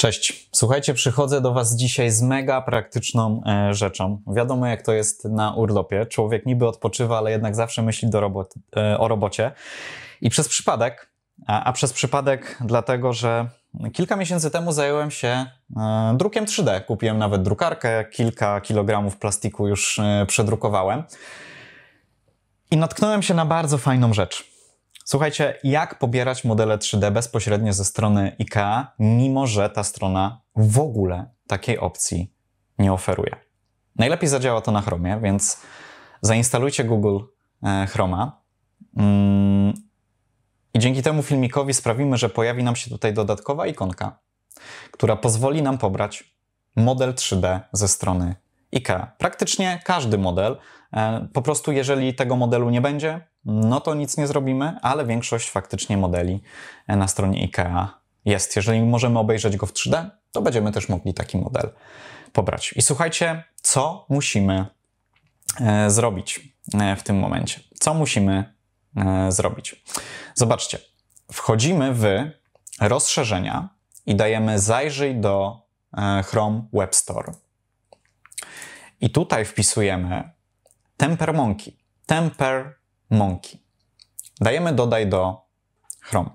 Cześć. Słuchajcie, przychodzę do Was dzisiaj z mega praktyczną e, rzeczą. Wiadomo, jak to jest na urlopie. Człowiek niby odpoczywa, ale jednak zawsze myśli do robot, e, o robocie. I przez przypadek, a, a, przez przypadek dlatego, że kilka miesięcy temu zająłem się e, drukiem 3D. Kupiłem nawet drukarkę, kilka kilogramów plastiku już e, przedrukowałem. I natknąłem się na bardzo fajną rzecz. Słuchajcie, jak pobierać modele 3D bezpośrednio ze strony IKEA, mimo że ta strona w ogóle takiej opcji nie oferuje. Najlepiej zadziała to na Chromie, więc zainstalujcie Google e, Chroma. Mm, I dzięki temu filmikowi sprawimy, że pojawi nam się tutaj dodatkowa ikonka, która pozwoli nam pobrać model 3D ze strony IKEA. Praktycznie każdy model. E, po prostu jeżeli tego modelu nie będzie, no to nic nie zrobimy, ale większość faktycznie modeli e, na stronie IKEA jest. Jeżeli możemy obejrzeć go w 3D, to będziemy też mogli taki model pobrać. I słuchajcie, co musimy e, zrobić w tym momencie? Co musimy zrobić? Zobaczcie, wchodzimy w rozszerzenia i dajemy zajrzyj do Chrome Web Store. I tutaj wpisujemy temper monkey. Temper monkey. Dajemy dodaj do Chrome.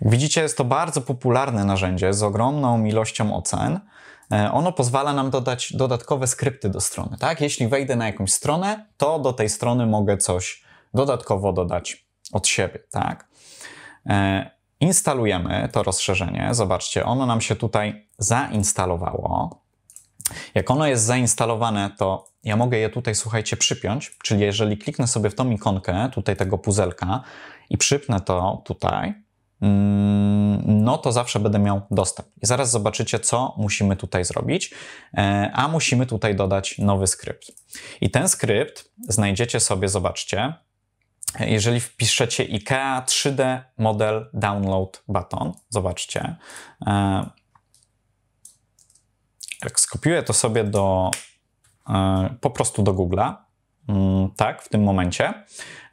Jak widzicie, jest to bardzo popularne narzędzie z ogromną ilością ocen. E, ono pozwala nam dodać dodatkowe skrypty do strony. Tak? Jeśli wejdę na jakąś stronę, to do tej strony mogę coś dodatkowo dodać od siebie. Tak? E, instalujemy to rozszerzenie. Zobaczcie, ono nam się tutaj zainstalowało. Jak ono jest zainstalowane, to ja mogę je tutaj, słuchajcie, przypiąć, czyli jeżeli kliknę sobie w tą ikonkę tutaj tego puzelka i przypnę to tutaj, mm, no to zawsze będę miał dostęp. I zaraz zobaczycie, co musimy tutaj zrobić, e, a musimy tutaj dodać nowy skrypt. I ten skrypt znajdziecie sobie, zobaczcie, jeżeli wpiszecie IKEA 3D model download button, zobaczcie, e, jak skopiuję to sobie do, e, po prostu do Google'a, mm, tak, w tym momencie,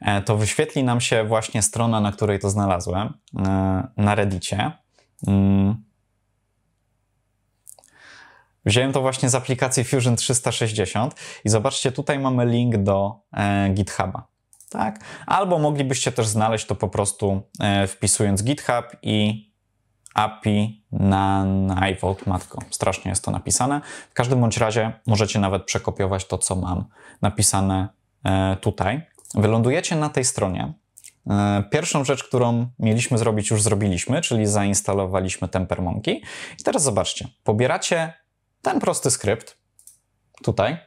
e, to wyświetli nam się właśnie strona, na której to znalazłem, e, na Reddicie. Mm. Wziąłem to właśnie z aplikacji Fusion 360 i zobaczcie, tutaj mamy link do GitHuba. Tak? Albo moglibyście też znaleźć to po prostu wpisując GitHub i API na, na matko. Strasznie jest to napisane. W każdym bądź razie możecie nawet przekopiować to, co mam napisane e, tutaj. Wylądujecie na tej stronie. E, pierwszą rzecz, którą mieliśmy zrobić, już zrobiliśmy, czyli zainstalowaliśmy Tempermonki. I teraz zobaczcie, pobieracie ten prosty skrypt tutaj,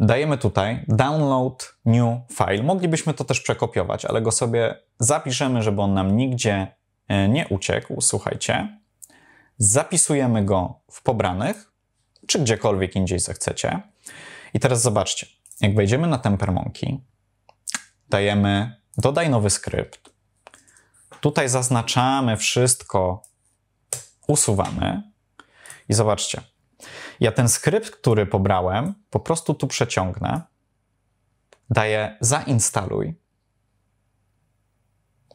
dajemy tutaj download new file. Moglibyśmy to też przekopiować, ale go sobie zapiszemy, żeby on nam nigdzie e, nie uciekł. Słuchajcie. Zapisujemy go w pobranych, czy gdziekolwiek indziej zechcecie. I teraz zobaczcie, jak wejdziemy na Tempermonki, dajemy dodaj nowy skrypt. Tutaj zaznaczamy wszystko, usuwamy. I zobaczcie, ja ten skrypt, który pobrałem, po prostu tu przeciągnę, daję zainstaluj.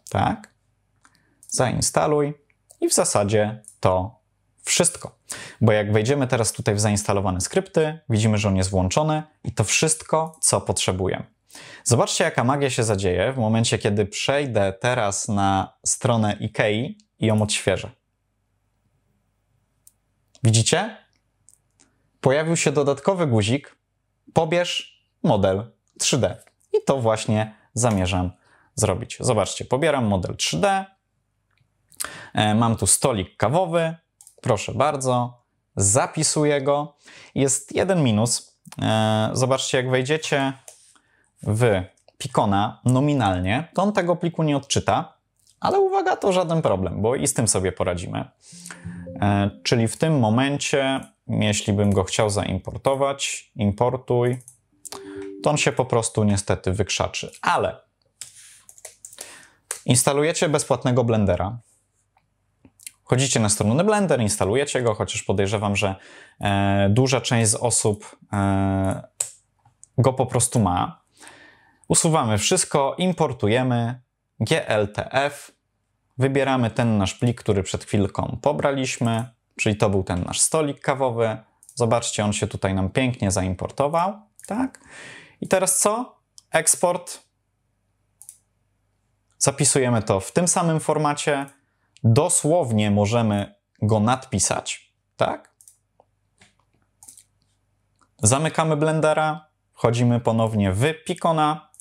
Tak? Zainstaluj i w zasadzie to wszystko. Bo jak wejdziemy teraz tutaj w zainstalowane skrypty, widzimy, że on jest włączony i to wszystko, co potrzebujemy. Zobaczcie, jaka magia się zadzieje w momencie, kiedy przejdę teraz na stronę IKEA i ją odświeżę. Widzicie? pojawił się dodatkowy guzik pobierz model 3D. I to właśnie zamierzam zrobić. Zobaczcie, pobieram model 3D, e, mam tu stolik kawowy, proszę bardzo, zapisuję go. Jest jeden minus. E, zobaczcie, jak wejdziecie w Picona nominalnie, to on tego pliku nie odczyta, ale uwaga, to żaden problem, bo i z tym sobie poradzimy. E, czyli w tym momencie jeśli bym go chciał zaimportować, importuj, to on się po prostu niestety wykrzaczy. Ale instalujecie bezpłatnego blendera. Chodzicie na stronę Blender, instalujecie go, chociaż podejrzewam, że e, duża część z osób e, go po prostu ma. Usuwamy wszystko, importujemy gltf, wybieramy ten nasz plik, który przed chwilką pobraliśmy, Czyli to był ten nasz stolik kawowy. Zobaczcie, on się tutaj nam pięknie zaimportował. Tak? I teraz co? Eksport. Zapisujemy to w tym samym formacie. Dosłownie możemy go nadpisać. Tak? Zamykamy blendera. Wchodzimy ponownie w Picona.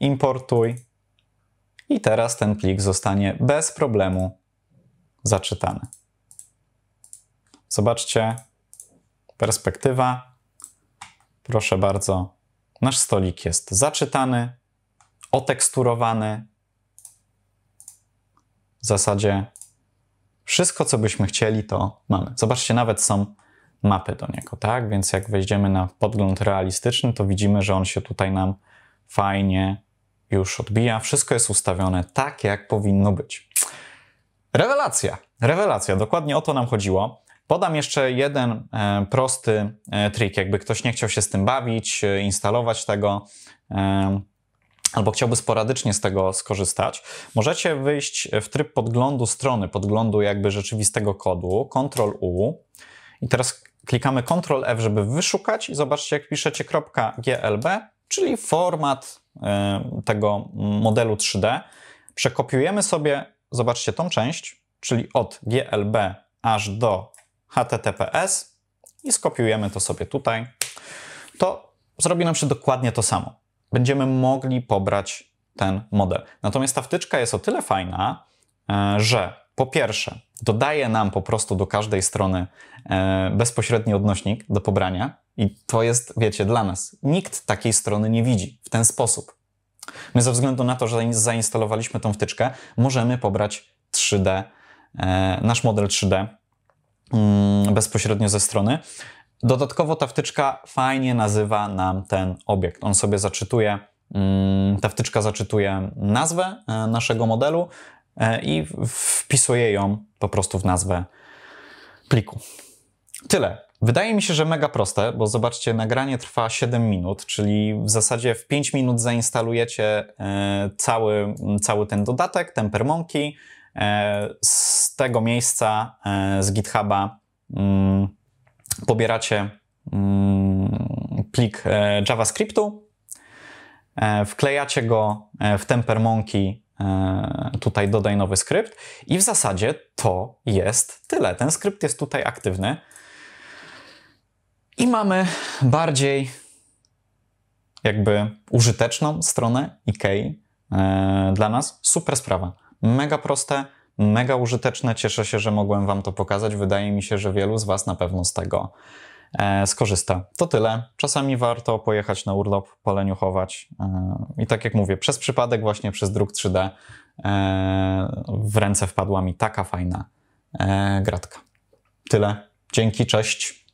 Importuj. I teraz ten plik zostanie bez problemu zaczytany. Zobaczcie, perspektywa. Proszę bardzo, nasz stolik jest zaczytany, oteksturowany. W zasadzie wszystko, co byśmy chcieli, to mamy. Zobaczcie, nawet są mapy do niego, tak? Więc jak wejdziemy na podgląd realistyczny, to widzimy, że on się tutaj nam fajnie już odbija. Wszystko jest ustawione tak, jak powinno być. Rewelacja, rewelacja, dokładnie o to nam chodziło. Podam jeszcze jeden e, prosty e, trik, jakby ktoś nie chciał się z tym bawić, e, instalować tego albo chciałby sporadycznie z tego skorzystać, możecie wyjść w tryb podglądu strony, podglądu jakby rzeczywistego kodu, Ctrl U i teraz klikamy Ctrl F, żeby wyszukać i zobaczcie jak piszecie .glb, czyli format tego modelu 3D. Przekopiujemy sobie zobaczcie tą część, czyli od GLB aż do HTTPS i skopiujemy to sobie tutaj, to zrobi nam się dokładnie to samo. Będziemy mogli pobrać ten model. Natomiast ta wtyczka jest o tyle fajna, e, że po pierwsze dodaje nam po prostu do każdej strony e, bezpośredni odnośnik do pobrania i to jest, wiecie, dla nas. Nikt takiej strony nie widzi w ten sposób. My ze względu na to, że zainstalowaliśmy tą wtyczkę, możemy pobrać 3D, e, nasz model 3D mm, bezpośrednio ze strony. Dodatkowo ta wtyczka fajnie nazywa nam ten obiekt. On sobie zaczytuje, mm, ta wtyczka zaczytuje nazwę e, naszego modelu e, i wpisuje ją po prostu w nazwę pliku. Tyle. Wydaje mi się, że mega proste, bo zobaczcie, nagranie trwa 7 minut, czyli w zasadzie w 5 minut zainstalujecie e, cały, cały ten dodatek, Tempermonkey, z tego miejsca, e, z GitHuba mm, pobieracie mm, plik e, JavaScriptu, wklejacie go w Tempermonkey tutaj dodaj nowy skrypt i w zasadzie to jest tyle. Ten skrypt jest tutaj aktywny. I mamy bardziej jakby użyteczną stronę IKEA dla nas. Super sprawa. Mega proste, mega użyteczne. Cieszę się, że mogłem Wam to pokazać. Wydaje mi się, że wielu z Was na pewno z tego e, skorzysta. To tyle. Czasami warto pojechać na urlop, poleniuchować chować. E, i tak jak mówię, przez przypadek właśnie przez druk 3D e, w ręce wpadła mi taka fajna gratka. Tyle. Dzięki, cześć.